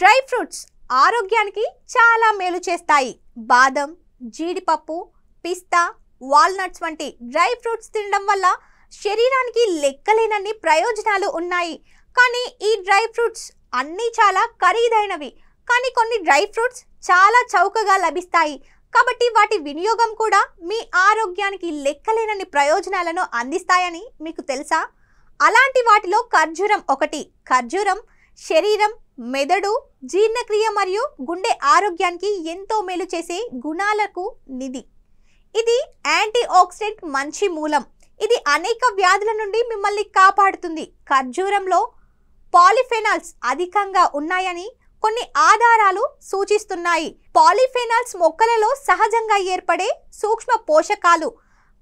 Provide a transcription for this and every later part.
dry fruits ఆరోగ్యానికి చాలా మేలు చేస్తాయి బాదం జీడిపప్పు పిస్తా వాల్నట్స్ వంటి డ్రై ఫ్రూట్స్ తినడం వల్ల శరీరానికి లెక్కలేనన్ని ప్రయోజనాలు ఉన్నాయి కానీ ఈ డ్రై ఫ్రూట్స్ అన్నీ చాలా ఖరీదైనవి కానీ కొన్ని డ్రై ఫ్రూట్స్ చాలా చౌకగా లభిస్తాయి కాబట్టి వాటి వినియోగం కూడా మీ ఆరోగ్యానికి లెక్కలేనన్ని ప్రయోజనాలను అందిస్తాయని మీకు తెలుసా అలాంటి వాటిలో ఖర్జూరం ఒకటి ఖర్జూరం శరీరం మెదడు జీర్ణక్రియ మరియు గుండె ఆరోగ్యానికి ఎంతో మేలు చేసే గుణాలకు నిధి ఇది యాంటీ ఆక్సిడెంట్ మంచి మూలం ఇది అనేక వ్యాధుల నుండి మిమ్మల్ని కాపాడుతుంది ఖర్జూరంలో పాలిఫెనాల్స్ అధికంగా ఉన్నాయని కొన్ని ఆధారాలు సూచిస్తున్నాయి పాలిఫెనాల్స్ మొక్కలలో సహజంగా ఏర్పడే సూక్ష్మ పోషకాలు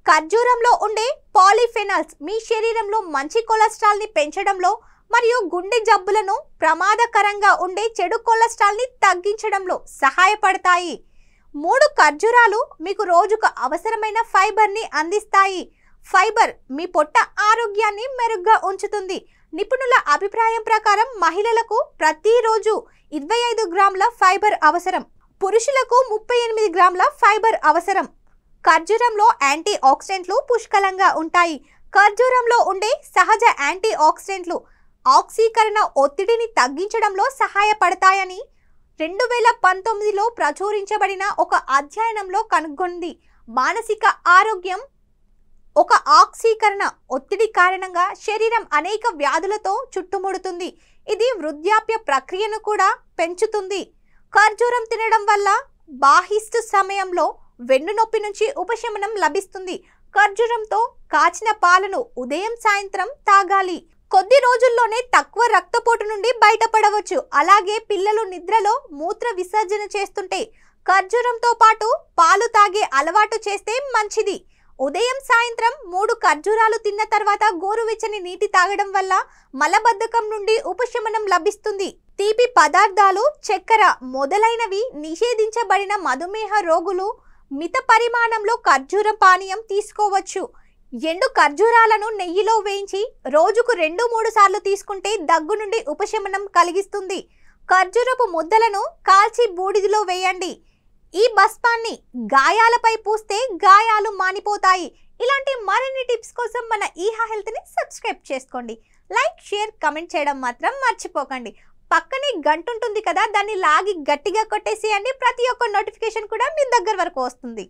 ఖర్జూరంలో ఉండే పాలిఫెనాల్స్ మీ శరీరంలో మంచి కొలెస్ట్రాల్ని పెంచడంలో మరియు గుండె జబ్బులను ప్రమాదకరంగా ఉండే చెడు కొలెస్ట్రాల్ని తగ్గించడంలో సహాయపడతాయి మూడు ఖర్జూరాలు మీకు రోజుకు అవసరమైన ఫైబర్ని అందిస్తాయి ఫైబర్ మీ పొట్ట ఆరోగ్యాన్ని మెరుగ్గా ఉంచుతుంది నిపుణుల అభిప్రాయం ప్రకారం మహిళలకు ప్రతిరోజు ఇరవై ఐదు గ్రాముల ఫైబర్ అవసరం పురుషులకు ముప్పై ఎనిమిది గ్రాముల ఫైబర్ అవసరం ఖర్జూరంలో యాంటీ ఆక్సిడెంట్లు పుష్కలంగా ఉంటాయి ఖర్జూరంలో ఉండే సహజ యాంటీ ఆక్సిడెంట్లు ఆక్సీకరణ ఒత్తిడిని తగ్గించడంలో సహాయపడతాయని రెండు వేల పంతొమ్మిదిలో ప్రచురించబడిన ఒక అధ్యయనంలో కనుగొంది మానసిక ఆరోగ్యం ఒక ఆక్సీకరణ ఒత్తిడి కారణంగా శరీరం అనేక వ్యాధులతో చుట్టుముడుతుంది ఇది వృద్ధాప్య ప్రక్రియను కూడా పెంచుతుంది ఖర్జూరం తినడం వల్ల బాహిస్తు సమయంలో వెన్నునొప్పి నుంచి ఉపశమనం లభిస్తుంది ఖర్జూరంతో కాచిన పాలను ఉదయం సాయంత్రం తాగాలి కొద్ది రోజుల్లోనే తక్కువ రక్తపోటు నుండి బయటపడవచ్చు అలాగే పిల్లలు నిద్రలో మూత్ర విసర్జన చేస్తుంటే ఖర్జూరంతో పాటు పాలు తాగే అలవాటు చేస్తే మంచిది ఉదయం సాయంత్రం మూడు ఖర్జూరాలు తిన్న తర్వాత గోరువెచ్చని నీటి తాగడం వల్ల మలబద్ధకం నుండి ఉపశమనం లభిస్తుంది తీపి పదార్థాలు చక్కెర మొదలైనవి నిషేధించబడిన మధుమేహ రోగులు మిత పరిమాణంలో ఖర్జూర పానీయం తీసుకోవచ్చు ఎండు ఖర్జూరాలను నెయ్యిలో వేయించి రోజుకు రెండు మూడు సార్లు తీసుకుంటే దగ్గు నుండి ఉపశమనం కలిగిస్తుంది ఖర్జూరపు ముద్దలను కాల్చి బూడిదిలో వేయండి ఈ బస్పాన్ని గాయాలపై పూస్తే గాయాలు మానిపోతాయి ఇలాంటి మరిన్ని టిప్స్ కోసం మన ఈహా హెల్త్ని సబ్స్క్రైబ్ చేసుకోండి లైక్ షేర్ కమెంట్ చేయడం మాత్రం మర్చిపోకండి పక్కనే గంట ఉంటుంది కదా దాన్ని లాగి గట్టిగా కొట్టేసి అని ప్రతి ఒక్క నోటిఫికేషన్ కూడా మీ దగ్గర వరకు వస్తుంది